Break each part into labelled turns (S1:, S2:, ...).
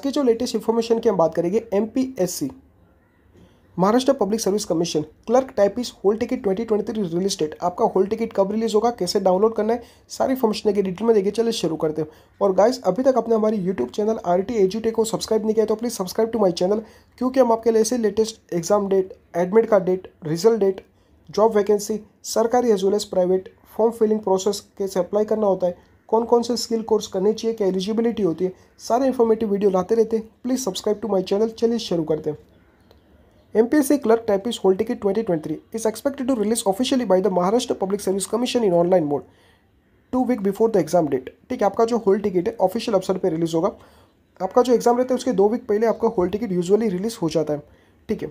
S1: की जो latest information की हम बात करेंगे MPSC Maharashtra public service commission clerk typist hall ticket 2023 release date आपका होल टिकट कब रिलीज होगा कैसे डाउनलोड करना है सारी फंक्शन के डिटेल में देखिए चले शुरू करते हैं और गाइस अभी तक आपने हमारी यूट्यूब चैनल आर टी एजुटे को सब्सक्राइब नहीं किया तो please subscribe to my channel क्योंकि हम आपके लिए ऐसे latest exam date admit card date result date job vacancy सरकारी as well as private form filling process कैसे अप्लाई करना होता है कौन कौन से स्किल कोर्स करने चाहिए क्या एलिजिबिलिटी होती है सारे इन्फॉर्मेटिव वीडियो लाते रहते हैं please subscribe to my channel चलिए शुरू करते हैं MPSC clerk typist whole ticket 2023 is expected to release officially by the Maharashtra Public Service Commission in online mode two week before the exam date ठीक है आपका जो होल टिकट है official अवसर पे रिलीज होगा आपका जो एग्जाम रहता है उसके दो वीक पहले आपका होल टिकट यूजुअली रिलीज हो जाता है ठीक है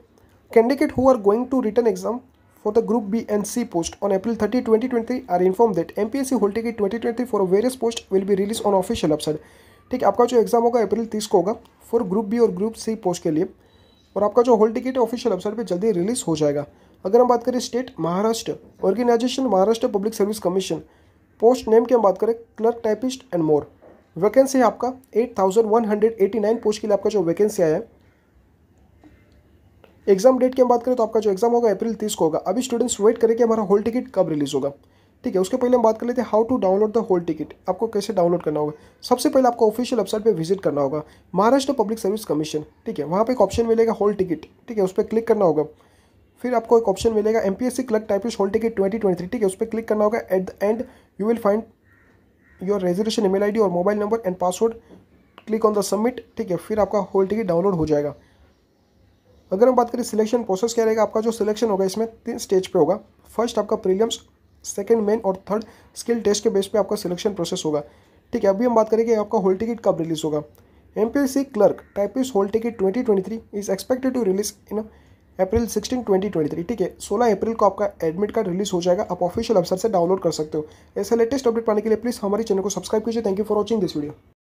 S1: candidate who are going to return exam for the Group B and C post on April 30, 2023 are informed that MPSC Whole Ticket 2020 for various post will be released on official website. ठीक आपका जो exam होगा अप्रैल 30 को होगा for group B और group C post के लिए और आपका जो हॉल टिकट है ऑफिशियल वेबसाइट पर जल्दी रिलीज़ हो जाएगा अगर हम बात करें state Maharashtra organization Maharashtra public service commission post name की हम बात करें clerk typist and more vacancy है आपका नाइन पोस्ट के लिए आपका जो वैकेंसी आया है एग्जाम डेट की हम बात करें तो आपका जो एग्जाम होगा अप्रैल तीस को होगा अभी स्टूडेंट्स वेट करें कि हमारा हॉल टिकट कब रिलीज़ होगा ठीक है उसके पहले हम बात कर लेते हैं how to download the hall ticket आपको कैसे डाउनलोड करना होगा सबसे पहले आपको ऑफिशियल वेबसाइट पे विजिट करना होगा महाराष्ट्र पब्लिक सर्विस कमीशन ठीक है वहाँ पे एक ऑप्शन मिलेगा होल टिकट ठीक है उस पर क्लिक करना होगा फिर आपको एक ऑप्शन मिलेगा M P S C clerk type hall ticket twenty twenty ठीक है उस पर क्लिक करना होगा at the end you will find your reservation email और mobile number and password click on the submit ठीक है फिर आपका होल टिकट डाउनलोड हो जाएगा अगर हम बात करें सिलेक्शन प्रोसेस क्या रहेगा आपका जो सिलेक्शन होगा इसमें तीन स्टेज पे होगा फर्स्ट आपका प्रीलियम्स सेकेंड मेन और थर्ड स्किल टेस्ट के बेस पे आपका सिलेक्शन प्रोसेस होगा ठीक है अभी हम बात करेंगे आपका होल टिकट कब रिलीज़ होगा M P C clerk typist hall ticket twenty twenty three is expected to release in April sixteen twenty twenty three ठीक है सोलह अप्रैल को आपका एडमिट कार्ड रिलीज हो जाएगा आप ऑफिशियल वेबसाइट से डाउनलोड कर सकते हो ऐसे लेटेस्ट अपडेट पाने के लिए प्लीज़ हमारे चैनल को सब्सक्राइब कीजिए thank you for watching this video